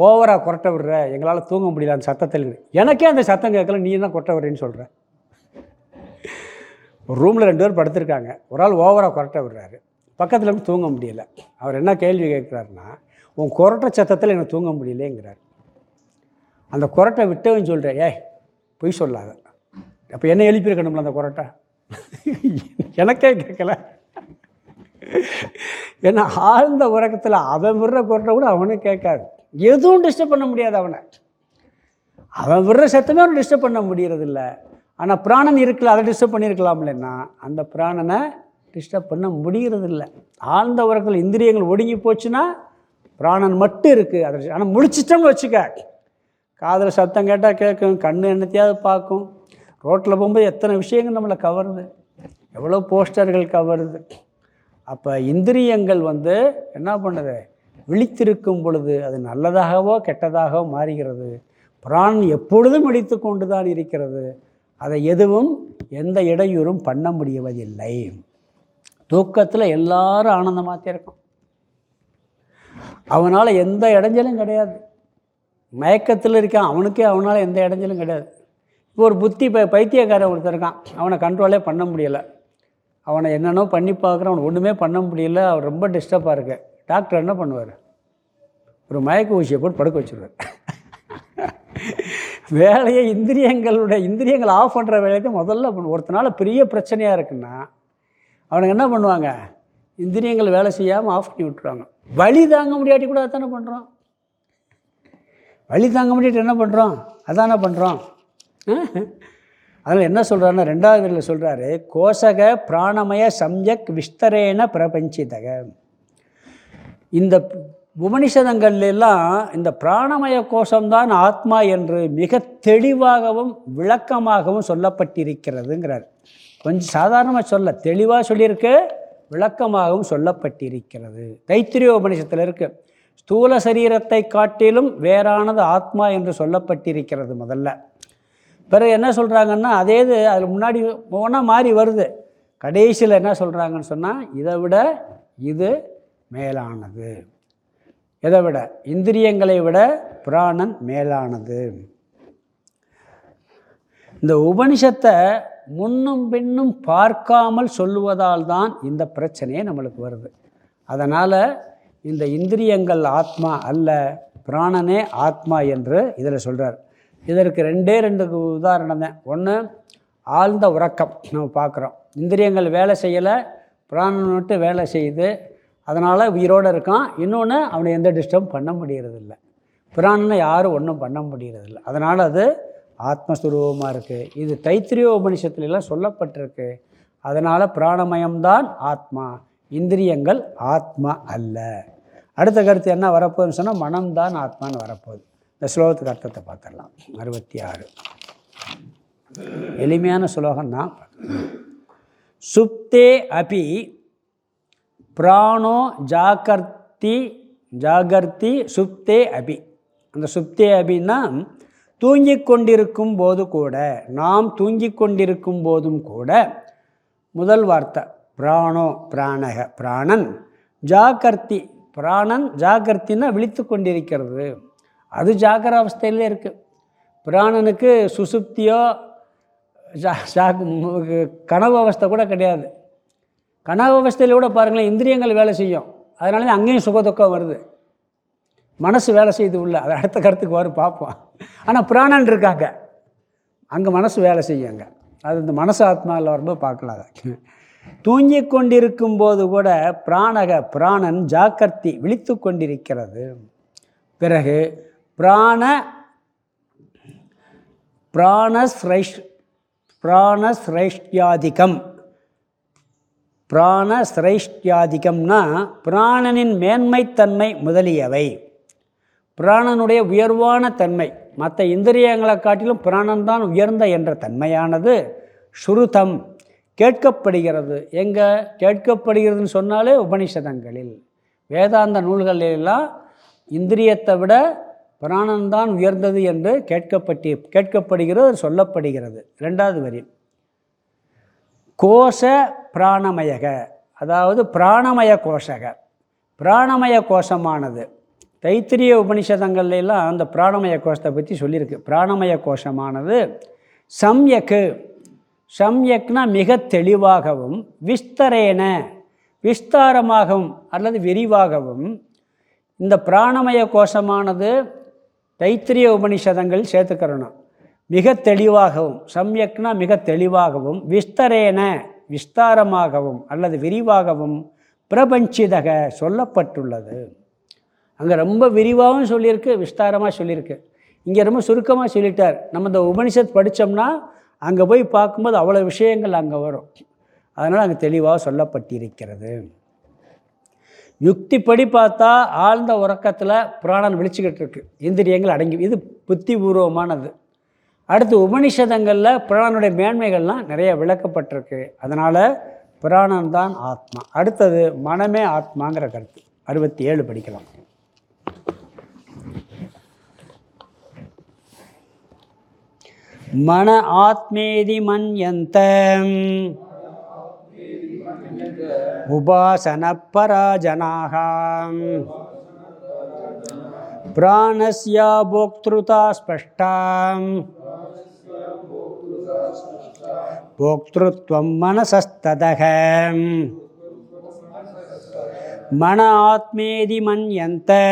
ஓவராக கொரட்டை விடுற எங்களால் தூங்க முடியல அந்த சத்தத்தில் எனக்கே அந்த சத்தம் கேட்கல நீ தான் கொரட்டை விடுறேன்னு சொல்கிற ரூமில் ரெண்டு பேர் படுத்திருக்காங்க ஒரு ஆள் ஓவராக கொரட்டை விடுறாரு பக்கத்தில் இருந்து தூங்க முடியல அவர் என்ன கேள்வி கேட்குறாருன்னா உன் கொரட்டை சத்தத்தில் எனக்கு தூங்க முடியலேங்கிறார் அந்த கொரட்டை விட்டவன் சொல்கிறேன் ஏய் பொய் சொல்லாத அப்போ என்ன எழுப்பியிருக்கணும்ல அந்த கொரட்டை எனக்கே கேட்கல ஏன்னா ஆழ்ந்த உறக்கத்தில் அவன் விடுற கொரட்டை கூட அவனே கேட்காது எதுவும் டிஸ்டர்ப் பண்ண முடியாது அவனை அவன் விடுற சத்தமே அவன் டிஸ்டர்ப் பண்ண முடியறதில்ல ஆனால் பிராணன் இருக்கல அதை டிஸ்டர்ப் பண்ணியிருக்கலாம்லன்னா அந்த பிராணனை டிஸ்டர்ப் பண்ண முடிகிறதில்ல ஆழ்ந்த உரத்தில் இந்திரியங்கள் ஒடுங்கி போச்சுன்னா பிராணன் மட்டும் இருக்குது அதை ஆனால் முடிச்சிட்டோம்னு வச்சுக்க காதில் சத்தம் கேட்டால் கேட்கும் கண் என்னத்தையாவது பார்க்கும் ரோட்டில் போகும்போது எத்தனை விஷயங்கள் நம்மளை கவருது எவ்வளோ போஸ்டர்கள் கவருது அப்போ இந்திரியங்கள் வந்து என்ன பண்ணுது விழித்திருக்கும் பொழுது அது நல்லதாகவோ கெட்டதாகவோ மாறுகிறது பிரான் எப்பொழுதும் விழித்து கொண்டு தான் இருக்கிறது அதை எதுவும் எந்த இடையூறும் பண்ண முடியவதில்லை தூக்கத்தில் எல்லாரும் ஆனந்தமாக இருக்கும் அவனால் எந்த இடைஞ்சலும் கிடையாது மயக்கத்தில் இருக்கான் அவனுக்கே அவனால் எந்த இடைஞ்சலும் கிடையாது இப்போ ஒரு புத்தி ப பைத்தியக்காரன் ஒருத்தர் இருக்கான் அவனை கண்ட்ரோலே பண்ண முடியலை அவனை என்னென்னோ பண்ணி பார்க்குறான் அவனை ஒன்றுமே பண்ண முடியல அவன் ரொம்ப டிஸ்டர்பாக இருக்குது டாக்டர் என்ன பண்ணுவார் ஒரு மயக்க ஊசியை போட்டு படுக்க வச்சுருவார் வேலையை இந்திரியங்களுடைய இந்திரியங்கள் ஆஃப் பண்ணுற வேலையை முதல்ல ஒருத்தனால பெரிய பிரச்சனையாக இருக்குன்னா அவனுக்கு என்ன பண்ணுவாங்க இந்திரியங்கள் வேலை செய்யாமல் ஆஃப் பண்ணி விட்டுருவாங்க வழி தாங்க முடியாட்டி கூட அதானே பண்ணுறோம் வழி தாங்க முடியாட்டி என்ன பண்ணுறோம் அதானே பண்ணுறோம் அதில் என்ன சொல்கிறாருன்னா ரெண்டாவது இதில் சொல்கிறாரு கோசக பிராணமய சம்யக் விஸ்தரேன பிரபஞ்சிதகம் இந்த உபனிஷதங்கள்லாம் இந்த பிராணமய கோஷம்தான் ஆத்மா என்று மிக தெளிவாகவும் விளக்கமாகவும் சொல்லப்பட்டிருக்கிறதுங்கிறார் கொஞ்சம் சாதாரணமாக சொல்ல தெளிவாக சொல்லியிருக்கு விளக்கமாகவும் சொல்லப்பட்டிருக்கிறது தைத்திரிய உபனிஷத்தில் இருக்குது ஸ்தூல சரீரத்தை காட்டிலும் வேறானது ஆத்மா என்று சொல்லப்பட்டிருக்கிறது முதல்ல பிறகு என்ன சொல்கிறாங்கன்னா அதே இது அதில் முன்னாடி போனால் மாறி வருது கடைசியில் என்ன சொல்கிறாங்கன்னு சொன்னால் இதை விட இது மேலானது எதை விட இந்திரியங்களை விட புராணன் மேலானது இந்த உபனிஷத்தை முன்னும் பின்னும் பார்க்காமல் சொல்லுவதால் தான் இந்த பிரச்சனையே நம்மளுக்கு வருது அதனால் இந்த இந்திரியங்கள் ஆத்மா அல்ல பிராணனே ஆத்மா என்று இதில் சொல்கிறார் இதற்கு ரெண்டே ரெண்டு உதாரணம் தான் ஒன்று ஆழ்ந்த உறக்கம் நம்ம பார்க்குறோம் இந்திரியங்கள் வேலை செய்யலை பிராணன் மட்டும் வேலை செய்து அதனால் உயிரோடு இருக்கான் இன்னொன்று அவனை எந்த டிஸ்டர்ப் பண்ண முடியறதில்ல பிராணனை யாரும் ஒன்றும் பண்ண முடியறதில்ல அதனால் அது ஆத்மஸ்வரூபமாக இருக்குது இது தைத்திரிய உபனிஷத்துலலாம் சொல்லப்பட்டிருக்கு அதனால் பிராணமயம்தான் ஆத்மா இந்திரியங்கள் ஆத்மா அல்ல அடுத்த கருத்து என்ன வரப்போகுதுன்னு சொன்னால் மனம்தான் ஆத்மான்னு வரப்போகுது இந்த ஸ்லோகத்துக்கு அர்த்தத்தை பார்த்துடலாம் அறுபத்தி ஆறு எளிமையான ஸ்லோகம் தான் சுப்தே அபி பிராணோ ஜாகர்த்தி ஜாகர்த்தி சுப்தே அபி அந்த சுப்தே அபின்னா தூங்கி கொண்டிருக்கும் போது கூட நாம் தூங்கி கொண்டிருக்கும் போதும் கூட முதல் வார்த்தை பிராணோ பிராணக பிராணன் ஜாகர்த்தி பிராணன் ஜாகர்த்தின்னா விழித்து கொண்டிருக்கிறது அது ஜாகர அவஸ்தையிலே இருக்குது பிராணனுக்கு சுசுப்தியோ ஜா கனவு அவஸ்தை கூட கிடையாது கூட பாருங்களேன் இந்திரியங்கள் வேலை செய்யும் அதனால தான் அங்கேயும் சுகதுக்கம் வருது மனசு வேலை செய்து உள்ள அதை அடுத்த கருத்துக்கு வரும் பார்ப்போம் ஆனால் பிராணன் இருக்காங்க அங்கே மனசு வேலை செய்யுங்க அது இந்த மனசு ஆத்மாவில் வரும்போது பார்க்கலாம் தூங்கி கொண்டிருக்கும் போது கூட பிராணக பிராணன் ஜாக்கர்த்தி விழித்து கொண்டிருக்கிறது பிறகு பிராண பிராணஸ்ரைஷ் பிராணஸ்ரைஷ்யாதிகம் பிராண சிரைஷ்டியாதிகம்னா பிராணனின் மேன்மைத்தன்மை முதலியவை பிராணனுடைய உயர்வான தன்மை மற்ற இந்திரியங்களை காட்டிலும் பிராணன்தான் உயர்ந்த என்ற தன்மையானது ஸ்ருதம் கேட்கப்படுகிறது எங்கே கேட்கப்படுகிறதுன்னு சொன்னாலே உபனிஷதங்களில் வேதாந்த நூல்களெல்லாம் இந்திரியத்தை விட பிராணன்தான் உயர்ந்தது என்று கேட்கப்பட்டு கேட்கப்படுகிறது சொல்லப்படுகிறது ரெண்டாவது வரி கோஷ பிராணமயக அதாவது பிராணமய கோஷக பிராணமய கோஷமானது தைத்திரிய உபனிஷதங்கள்லாம் அந்த பிராணமய கோஷத்தை பற்றி சொல்லியிருக்கு பிராணமய கோஷமானது சம்யக்கு சம்யக்னா மிக தெளிவாகவும் விஸ்தரேன விஸ்தாரமாகவும் அல்லது விரிவாகவும் இந்த பிராணமய கோஷமானது தைத்திரிய உபனிஷதங்கள் சேர்த்துக்கிறணும் மிக தெளிவாகவும் சம்யக்னா மிக தெளிவாகவும் விஸ்தரேன விஸ்தாரமாகவும் அல்லது விரிவாகவும் பிரபஞ்சிதக சொல்லப்பட்டுள்ளது அங்கே ரொம்ப விரிவாகவும் சொல்லியிருக்கு விஸ்தாரமாக சொல்லியிருக்கு இங்கே ரொம்ப சுருக்கமாக சொல்லிட்டார் நம்ம இந்த உபனிஷத் படித்தோம்னா அங்கே போய் பார்க்கும்போது அவ்வளோ விஷயங்கள் அங்கே வரும் அதனால் அங்கே தெளிவாக சொல்லப்பட்டிருக்கிறது யுக்திப்படி பார்த்தா ஆழ்ந்த உறக்கத்தில் புராணம் விழிச்சுக்கிட்டு இருக்கு இந்திரியங்கள் அடங்கி இது புத்திபூர்வமானது அடுத்து உபனிஷதங்களில் புராணனுடைய மேன்மைகள்லாம் நிறைய விளக்கப்பட்டிருக்கு அதனால் புராணம் தான் ஆத்மா அடுத்தது மனமே ஆத்மாங்கிற கருத்து அறுபத்தி ஏழு படிக்கலாம் மன ஆத்மேதி மன்யந்த உபாசனப்பராஜனாக பிராணஸ்யா போக்திருதா ஸ்பஷ்டாம் भोक्तृत्वं मनसस्तदह मनआत्मेदी मन्यन्ते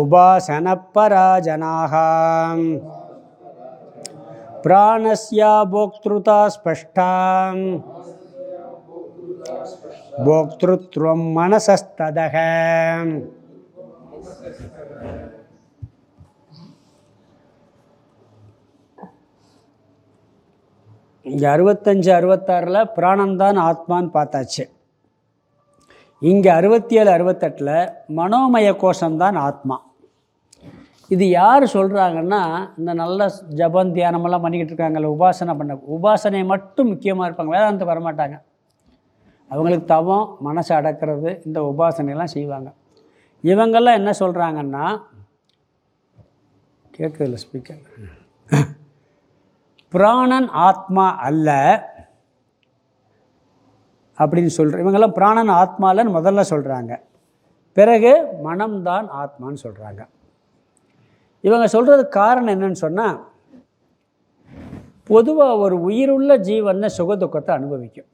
उबा सेनापराजनाः प्राणस्या भोक्तृत्वं स्पष्टम् भोक्तृत्वं मनसस्तदह இங்கே அறுபத்தஞ்சு அறுபத்தாறில் பிராணந்தான் ஆத்மான்னு பார்த்தாச்சு இங்கே அறுபத்தி ஏழு அறுபத்தெட்டில் மனோமய கோஷம்தான் ஆத்மா இது யார் சொல்கிறாங்கன்னா இந்த நல்ல ஜபம் தியானமெல்லாம் பண்ணிக்கிட்டு இருக்காங்கல்ல உபாசனை பண்ண உபாசனை மட்டும் முக்கியமாக இருப்பாங்க வர வரமாட்டாங்க அவங்களுக்கு தவம் மனசை அடக்கிறது இந்த உபாசனையெல்லாம் செய்வாங்க இவங்கெல்லாம் என்ன சொல்கிறாங்கன்னா கேட்குதில்ல ஸ்பீக்கர் பிராணன் ஆத்மா அல்ல அப்படின்னு சொல்கிற இவங்கெல்லாம் பிராணன் ஆத்மாலன்னு முதல்ல சொல்கிறாங்க பிறகு மனம்தான் ஆத்மான்னு சொல்கிறாங்க இவங்க சொல்கிறதுக்கு காரணம் என்னன்னு சொன்னால் பொதுவாக ஒரு உயிருள்ள ஜீவனை சுகதுக்கத்தை அனுபவிக்கும்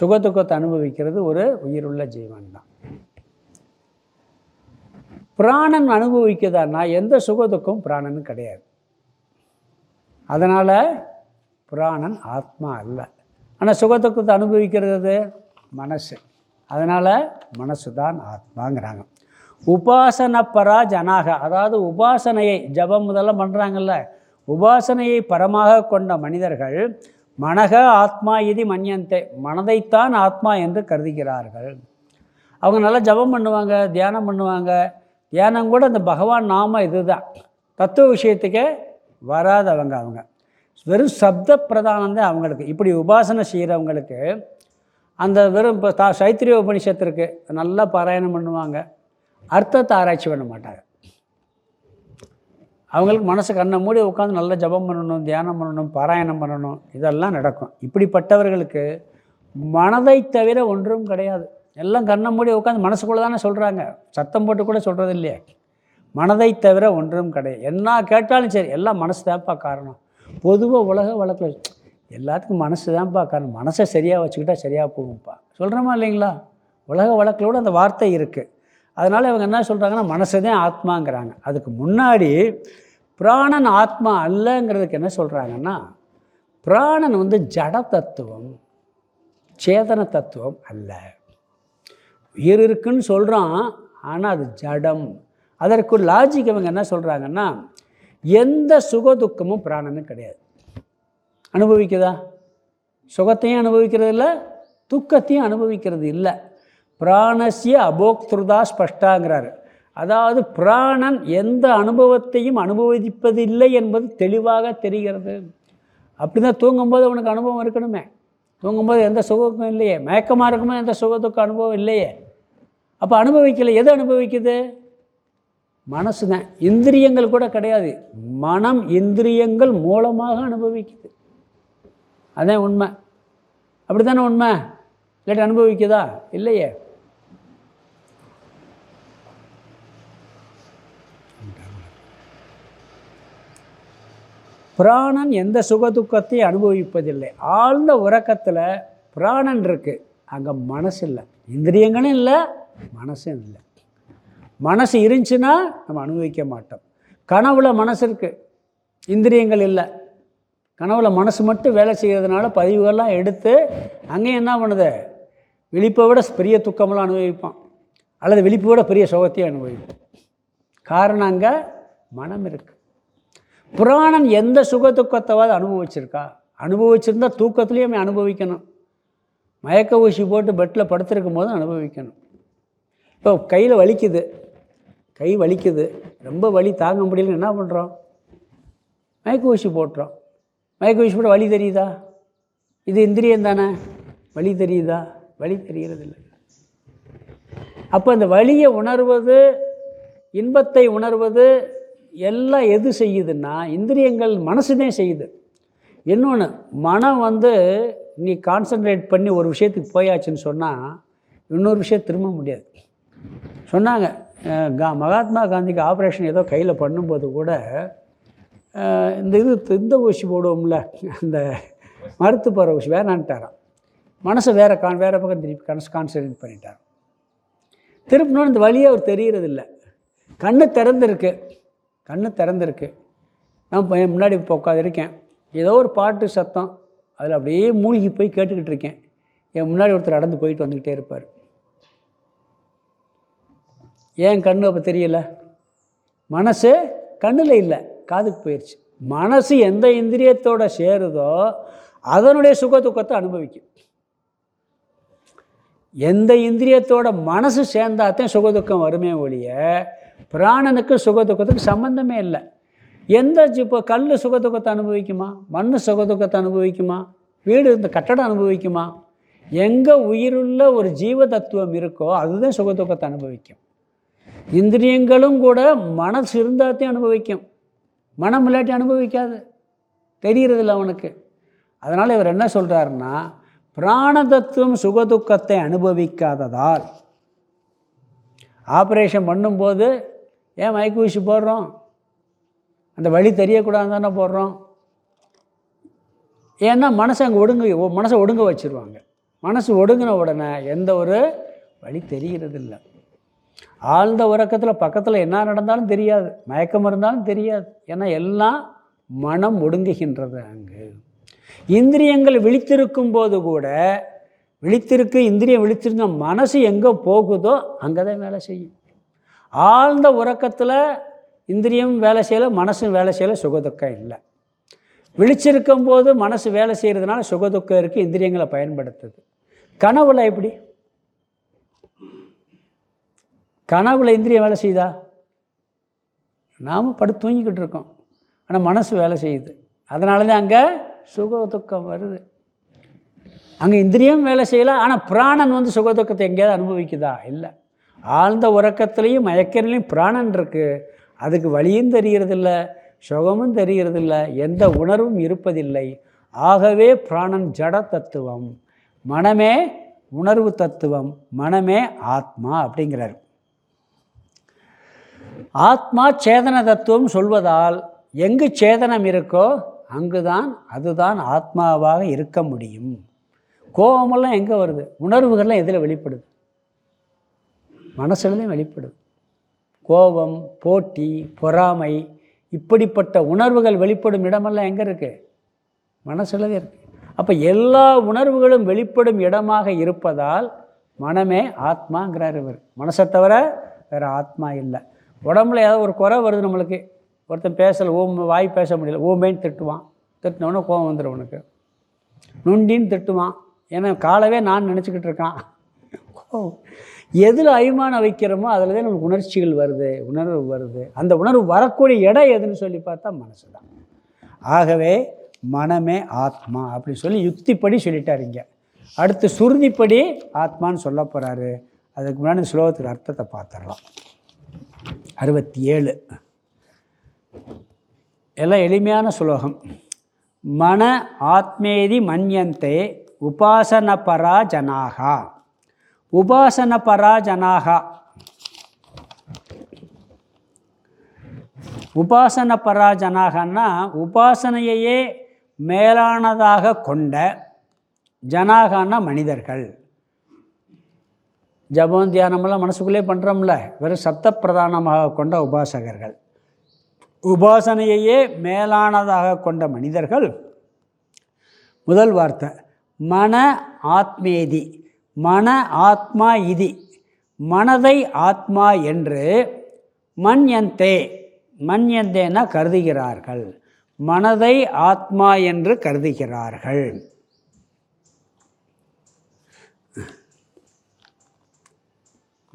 சுகதுக்கத்தை அனுபவிக்கிறது ஒரு உயிருள்ள ஜீவன் தான் பிராணன் அனுபவிக்குதான்னா எந்த சுகதுக்கம் பிராணன்னு கிடையாது அதனால் புராணன் ஆத்மா அல்ல ஆனால் சுகத்துக்கு அனுபவிக்கிறது மனசு அதனால் மனசு தான் ஆத்மாங்கிறாங்க உபாசன பரா ஜனாக அதாவது உபாசனையை ஜபம் முதல்லாம் பண்ணுறாங்கல்ல உபாசனையை பரமாக கொண்ட மனிதர்கள் மனக ஆத்மா இது மன்யந்தே மனதைத்தான் ஆத்மா என்று கருதுகிறார்கள் அவங்க நல்லா ஜபம் பண்ணுவாங்க தியானம் பண்ணுவாங்க தியானம் கூட அந்த பகவான் நாம இதுதான் தத்துவ விஷயத்துக்கே வராதவங்க அவங்க வெறும் சப்த பிரதானம் தான் அவங்களுக்கு இப்படி உபாசனை செய்கிறவங்களுக்கு அந்த வெறும் இப்போ தா சைத்திரிய உபனிஷத்திற்கு நல்லா பாராயணம் பண்ணுவாங்க அர்த்தத்தை ஆராய்ச்சி பண்ண மாட்டாங்க அவங்களுக்கு மனசு கண்ணை மூடி உட்காந்து நல்லா ஜபம் பண்ணணும் தியானம் பண்ணணும் பாராயணம் பண்ணணும் இதெல்லாம் நடக்கும் இப்படிப்பட்டவர்களுக்கு மனதை தவிர ஒன்றும் கிடையாது எல்லாம் கண்ணை மூடி உட்காந்து மனசுக்குள்ளே தானே சொல்கிறாங்க சத்தம் போட்டு கூட சொல்கிறது இல்லையே மனதை தவிர ஒன்றும் கிடையாது என்ன கேட்டாலும் சரி எல்லாம் மனசு தான்ப்பா காரணம் பொதுவாக உலக வழக்கில் எல்லாத்துக்கும் மனசு தான்ப்பா காரணம் மனசை சரியாக வச்சுக்கிட்டா சரியாக போகும்ப்பா சொல்கிறோமா இல்லைங்களா உலக வழக்கிலோடு அந்த வார்த்தை இருக்குது அதனால் இவங்க என்ன சொல்கிறாங்கன்னா மனசு தான் ஆத்மாங்கிறாங்க அதுக்கு முன்னாடி பிராணன் ஆத்மா அல்லங்கிறதுக்கு என்ன சொல்கிறாங்கன்னா பிராணன் வந்து ஜட தத்துவம் சேதன தத்துவம் அல்ல உயிர் இருக்குன்னு சொல்கிறான் ஆனால் அது ஜடம் அதற்கு லாஜிக் இவங்க என்ன சொல்கிறாங்கன்னா எந்த சுகதுக்கமும் பிராணமே கிடையாது அனுபவிக்குதா சுகத்தையும் அனுபவிக்கிறது இல்லை துக்கத்தையும் அனுபவிக்கிறது இல்லை பிராணசிய அபோக்திருதா ஸ்பஷ்டாங்கிறாரு அதாவது பிராணன் எந்த அனுபவத்தையும் அனுபவிப்பதில்லை என்பது தெளிவாக தெரிகிறது அப்படி தான் தூங்கும்போது அவனுக்கு அனுபவம் இருக்கணுமே தூங்கும்போது எந்த சுகமும் இல்லையே மயக்கமாக இருக்கும்போது எந்த சுகத்துக்கு அனுபவம் இல்லையே அப்போ அனுபவிக்கலை எது அனுபவிக்குது மனசு தான் இந்திரியங்கள் கூட கிடையாது மனம் இந்திரியங்கள் மூலமாக அனுபவிக்குது அதான் உண்மை அப்படி தானே உண்மை இல்லாட்டி அனுபவிக்குதா இல்லையே பிராணன் எந்த துக்கத்தையும் அனுபவிப்பதில்லை ஆழ்ந்த உறக்கத்தில் பிராணன் இருக்குது அங்கே மனசு இல்லை இந்திரியங்களும் இல்லை மனசும் இல்லை மனசு இருந்துச்சுன்னா நம்ம அனுபவிக்க மாட்டோம் கனவுல மனசு இருக்குது இந்திரியங்கள் இல்லை கனவுல மனசு மட்டும் வேலை செய்கிறதுனால பதிவுகள்லாம் எடுத்து அங்கேயும் என்ன பண்ணுது விழிப்பை விட பெரிய துக்கமெல்லாம் அனுபவிப்பான் அல்லது விழிப்பை விட பெரிய சுகத்தையும் அனுபவிப்போம் காரணம் அங்கே மனம் இருக்குது புராணம் எந்த சுக துக்கத்தவாது அனுபவிச்சிருக்கா அனுபவிச்சிருந்தா தூக்கத்துலேயுமே அனுபவிக்கணும் மயக்க ஊசி போட்டு பெட்டில் படுத்திருக்கும் போது அனுபவிக்கணும் இப்போ கையில் வலிக்குது கை வலிக்குது ரொம்ப வலி தாங்க முடியலன்னு என்ன பண்ணுறோம் மயக்க ஊசி போட்டுறோம் மயக்க ஊசி போட்டு வலி தெரியுதா இது இந்திரியம் தானே வலி தெரியுதா வலி இல்லை அப்போ அந்த வலியை உணர்வது இன்பத்தை உணர்வது எல்லாம் எது செய்யுதுன்னா இந்திரியங்கள் மனசுனே செய்யுது இன்னொன்று மனம் வந்து நீ கான்சன்ட்ரேட் பண்ணி ஒரு விஷயத்துக்கு போயாச்சுன்னு சொன்னால் இன்னொரு விஷயம் திரும்ப முடியாது சொன்னாங்க கா மகாத்மா காந்திக்கு ஆப்ரேஷன் ஏதோ கையில் பண்ணும்போது கூட இந்த இது இந்த ஊசி போடுவோம்ல அந்த மருத்துவ போகிற ஊசி வேணான்ட்டாரான் மனசை வேறு கான் வேறு பக்கம் திருப்பி கனசு கான்சன்ட்ரேட் பண்ணிட்டார் திருப்பினோன்னு இந்த வழியே அவர் தெரிகிறதில்ல கண்ணு திறந்துருக்கு கண்ணு திறந்துருக்கு நான் பையன் முன்னாடி இப்போ உட்காந்துருக்கேன் ஏதோ ஒரு பாட்டு சத்தம் அதில் அப்படியே மூழ்கி போய் கேட்டுக்கிட்டு இருக்கேன் என் முன்னாடி ஒருத்தர் நடந்து போயிட்டு வந்துக்கிட்டே இருப்பார் ஏன் கண் அப்போ தெரியல மனசு கண்ணில் இல்லை காதுக்கு போயிடுச்சு மனசு எந்த இந்திரியத்தோடு சேருதோ அதனுடைய சுக துக்கத்தை அனுபவிக்கும் எந்த இந்திரியத்தோட மனசு சேர்ந்தாத்தையும் சுகதுக்கம் வருமே ஒழிய பிராணனுக்கு சுகதுக்கத்துக்கு சம்மந்தமே இல்லை எந்த இப்போ கல் சுகதுக்கத்தை அனுபவிக்குமா மண் சுகதுக்கத்தை அனுபவிக்குமா வீடு இந்த கட்டடம் அனுபவிக்குமா எங்கே உயிருள்ள ஒரு ஜீவ தத்துவம் இருக்கோ அதுதான் சுகதுக்கத்தை அனுபவிக்கும் இந்திரியங்களும் கூட மனசு இருந்தாத்தையும் அனுபவிக்கும் மனம் இல்லாட்டி அனுபவிக்காது தெரிகிறதில்ல அவனுக்கு அதனால் இவர் என்ன சொல்கிறாருன்னா பிராண தத்துவம் சுகதுக்கத்தை அனுபவிக்காததால் ஆப்ரேஷன் பண்ணும்போது ஏன் மயக்கு வீசி போடுறோம் அந்த வழி தெரியக்கூடாது தானே போடுறோம் ஏன்னா மனசை அங்கே ஒடுங்க மனசை ஒடுங்க வச்சுருவாங்க மனசு ஒடுங்கின உடனே எந்த ஒரு வழி தெரிகிறதில்லை ஆழ்ந்த உறக்கத்தில் பக்கத்தில் என்ன நடந்தாலும் தெரியாது மயக்கம் இருந்தாலும் தெரியாது ஏன்னா எல்லாம் மனம் ஒடுங்குகின்றது அங்கு இந்திரியங்கள் விழித்திருக்கும் போது கூட விழித்திருக்கு இந்திரியம் விழித்திருந்த மனசு எங்கே போகுதோ அங்கே தான் வேலை செய்யும் ஆழ்ந்த உறக்கத்தில் இந்திரியம் வேலை செய்யலை மனசும் வேலை செய்யலை சுகதுக்கம் இல்லை விழிச்சிருக்கும் போது மனசு வேலை செய்கிறதுனால சுகதுக்கம் இருக்குது இந்திரியங்களை பயன்படுத்துது கனவுல எப்படி கனவுல இந்திரியம் வேலை செய்யுதா நாம் படுத்து தூங்கிக்கிட்டு இருக்கோம் ஆனால் மனசு வேலை செய்யுது அதனால தான் அங்கே சுக துக்கம் வருது அங்கே இந்திரியம் வேலை செய்யலை ஆனால் பிராணன் வந்து சுக துக்கத்தை எங்கேயாவது அனுபவிக்குதா இல்லை ஆழ்ந்த உறக்கத்துலேயும் மயக்கலையும் பிராணன் இருக்குது அதுக்கு வழியும் தெரிகிறதில்ல சுகமும் தெரிகிறதில்ல எந்த உணர்வும் இருப்பதில்லை ஆகவே பிராணன் ஜட தத்துவம் மனமே உணர்வு தத்துவம் மனமே ஆத்மா அப்படிங்கிறார் ஆத்மா சேதன தத்துவம் சொல்வதால் எங்கு சேதனம் இருக்கோ அங்கு தான் அதுதான் ஆத்மாவாக இருக்க முடியும் கோபமெல்லாம் எங்கே வருது உணர்வுகள்லாம் எதில் வெளிப்படுது மனசுலதான் வெளிப்படுது கோபம் போட்டி பொறாமை இப்படிப்பட்ட உணர்வுகள் வெளிப்படும் இடமெல்லாம் எங்கே இருக்குது மனசுல இருக்குது அப்போ எல்லா உணர்வுகளும் வெளிப்படும் இடமாக இருப்பதால் மனமே ஆத்மாங்கிறார் இவர் மனசை தவிர வேறு ஆத்மா இல்லை உடம்புல ஏதாவது ஒரு குறை வருது நம்மளுக்கு ஒருத்தன் பேசலை ஓம் வாய் பேச முடியல ஓமேன்னு திட்டுவான் திட்டினவொன்னே கோவம் வந்துடும் உனக்கு நுண்டின்னு திட்டுவான் ஏன்னா காலவே நான் நினச்சிக்கிட்டு இருக்கான் எதில் அய்மானம் வைக்கிறோமோ அதில் தான் நமக்கு உணர்ச்சிகள் வருது உணர்வு வருது அந்த உணர்வு வரக்கூடிய இடம் எதுன்னு சொல்லி பார்த்தா மனசு தான் ஆகவே மனமே ஆத்மா அப்படின்னு சொல்லி யுக்திப்படி சொல்லிட்டார் இங்கே அடுத்து சுருதிப்படி ஆத்மான்னு சொல்ல போகிறாரு அதுக்கு முன்னாடி ஸ்லோகத்துக்கு அர்த்தத்தை பார்த்துடலாம் அறுபத்தி ஏழு எல்லாம் எளிமையான சுலோகம் மன ஆத்மேதி மன்யந்தே உபாசன பரா ஜனாகா உபாசன பரா ஜனாகா உபாசன பரா ஜனாகன்னா உபாசனையையே மேலானதாக கொண்ட ஜனாகான மனிதர்கள் ஜபம் தியானமெல்லாம் மனசுக்குள்ளே பண்ணுறோம்ல வெறும் சப்த பிரதானமாக கொண்ட உபாசகர்கள் உபாசனையையே மேலானதாக கொண்ட மனிதர்கள் முதல் வார்த்தை மன ஆத்மேதி மன ஆத்மா இதி மனதை ஆத்மா என்று மண்யந்தே எந்தேன்னா கருதுகிறார்கள் மனதை ஆத்மா என்று கருதுகிறார்கள்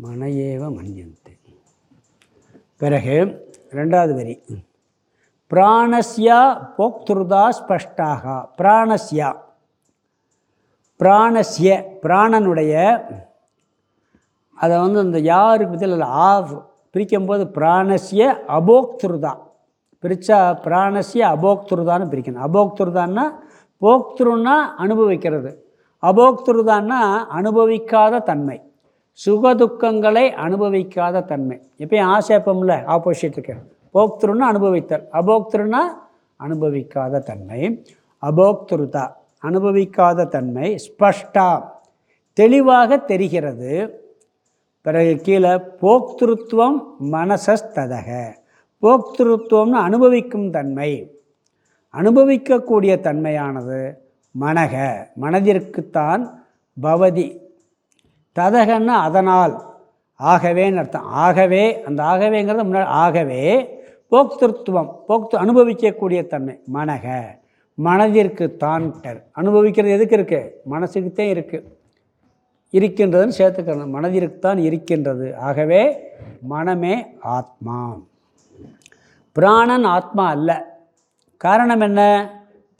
மனையேவ மன்யந்தே பிறகு ரெண்டாவது வரி பிராணஸ்யா போக்திருதா ஸ்பஷ்டாக பிராணஸ்யா பிராணஸ்ய பிராணனுடைய அதை வந்து அந்த யாருக்கு பதில் ஆ பிரிக்கும்போது பிராணஸ்ய அபோக்திருதா பிரித்தா பிராணஸ்ய அபோக்திருதான்னு பிரிக்கணும் அபோக்திருதான்னா போக்திருன்னா அனுபவிக்கிறது அபோக்திருதான்னா அனுபவிக்காத தன்மை சுகதுக்கங்களை அனுபவிக்காத தன்மை எப்பயும் ஆசேப்பம்ல ஆப்போசிட் இருக்க போக்திருன்னா அனுபவித்தல் அபோக்திருன்னா அனுபவிக்காத தன்மை அபோக்திருதா அனுபவிக்காத தன்மை ஸ்பஷ்டா தெளிவாக தெரிகிறது பிறகு கீழே போக்திருத்துவம் மனசஸ்ததக போக்திருத்துவம்னு அனுபவிக்கும் தன்மை அனுபவிக்கக்கூடிய தன்மையானது மனக மனதிற்குத்தான் பவதி ததகன்னா அதனால் ஆகவேன்னு அர்த்தம் ஆகவே அந்த ஆகவேங்கிறது முன்னாடி ஆகவே போக்திருத்துவம் போக்து அனுபவிக்கக்கூடிய தன்மை மனக மனதிற்கு தான் அனுபவிக்கிறது எதுக்கு இருக்குது மனசுக்குத்தான் இருக்குது இருக்கின்றதுன்னு சேர்த்துக்கணும் மனதிற்கு தான் இருக்கின்றது ஆகவே மனமே ஆத்மா பிராணன் ஆத்மா அல்ல காரணம் என்ன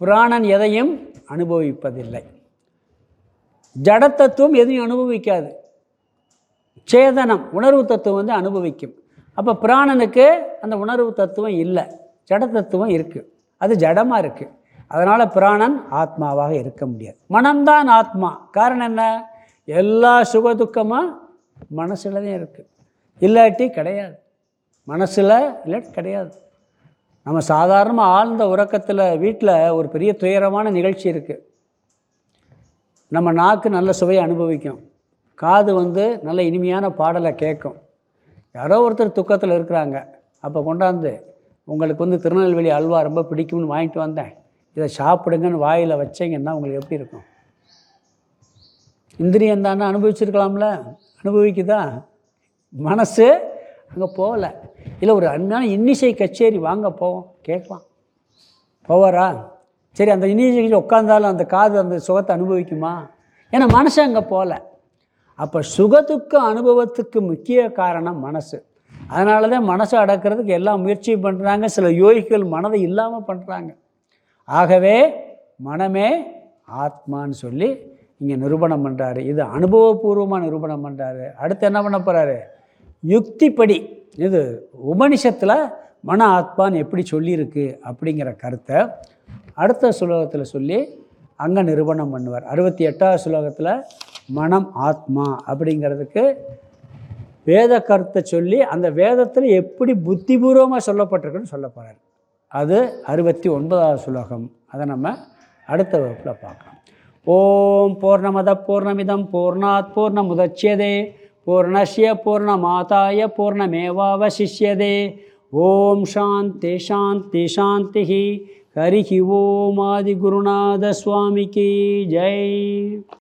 புராணன் எதையும் அனுபவிப்பதில்லை ஜட தத்துவம் எதையும் அனுபவிக்காது சேதனம் உணர்வு தத்துவம் வந்து அனுபவிக்கும் அப்போ பிராணனுக்கு அந்த உணர்வு தத்துவம் இல்லை ஜட தத்துவம் இருக்குது அது ஜடமாக இருக்குது அதனால் பிராணன் ஆத்மாவாக இருக்க முடியாது மனம்தான் ஆத்மா காரணம் என்ன எல்லா சுக மனசில் தான் இருக்குது இல்லாட்டி கிடையாது மனசில் இல்லாட்டி கிடையாது நம்ம சாதாரணமாக ஆழ்ந்த உறக்கத்தில் வீட்டில் ஒரு பெரிய துயரமான நிகழ்ச்சி இருக்குது நம்ம நாக்கு நல்ல சுவையை அனுபவிக்கும் காது வந்து நல்ல இனிமையான பாடலை கேட்கும் யாரோ ஒருத்தர் துக்கத்தில் இருக்கிறாங்க அப்போ கொண்டாந்து உங்களுக்கு வந்து திருநெல்வேலி அல்வா ரொம்ப பிடிக்கும்னு வாங்கிட்டு வந்தேன் இதை சாப்பிடுங்கன்னு வாயில் வச்சிங்கன்னா உங்களுக்கு எப்படி இருக்கும் இந்திரியம் தானே அனுபவிச்சிருக்கலாம்ல அனுபவிக்குதா மனசு அங்கே போகலை இல்லை ஒரு அண்ணா இன்னிசை கச்சேரி வாங்க போவோம் கேட்கலாம் போவாரா சரி அந்த இனிஷியேஷன் உட்காந்தாலும் அந்த காது அந்த சுகத்தை அனுபவிக்குமா ஏன்னா மனசு அங்கே போகல அப்போ சுகத்துக்கு அனுபவத்துக்கு முக்கிய காரணம் மனசு அதனால தான் மனசை அடக்கிறதுக்கு எல்லா முயற்சியும் பண்ணுறாங்க சில யோகிகள் மனதை இல்லாமல் பண்ணுறாங்க ஆகவே மனமே ஆத்மான்னு சொல்லி இங்கே நிரூபணம் பண்ணுறாரு இது அனுபவபூர்வமாக நிரூபணம் பண்ணுறாரு அடுத்து என்ன பண்ண போகிறாரு யுக்திப்படி இது உபனிஷத்தில் மன ஆத்மான்னு எப்படி சொல்லியிருக்கு அப்படிங்கிற கருத்தை அடுத்த சுலோகத்தில் சொல்லி அங்கே நிறுவனம் பண்ணுவார் அறுபத்தி எட்டாவது சுலோகத்தில் மனம் ஆத்மா அப்படிங்கிறதுக்கு வேத கருத்தை சொல்லி அந்த வேதத்தில் எப்படி புத்திபூர்வமாக சொல்லப்பட்டிருக்குன்னு சொல்ல போகிறார் அது அறுபத்தி ஒன்பதாவது சுலோகம் அதை நம்ம அடுத்த வகுப்பில் பார்க்கலாம் ஓம் பூர்ணமத பூர்ணமிதம் பூர்ணாத் பூர்ணமுதட்சியதே பூர்ணஸ்ய பூர்ணமாதாய பூர்ணமேவாவசிஷ்யதே ஓம் சாந்தி சாந்தி சாந்தி ஹரிஹி ஓம் ஆதி குருநாத சுவாமிக்கு ஜெய்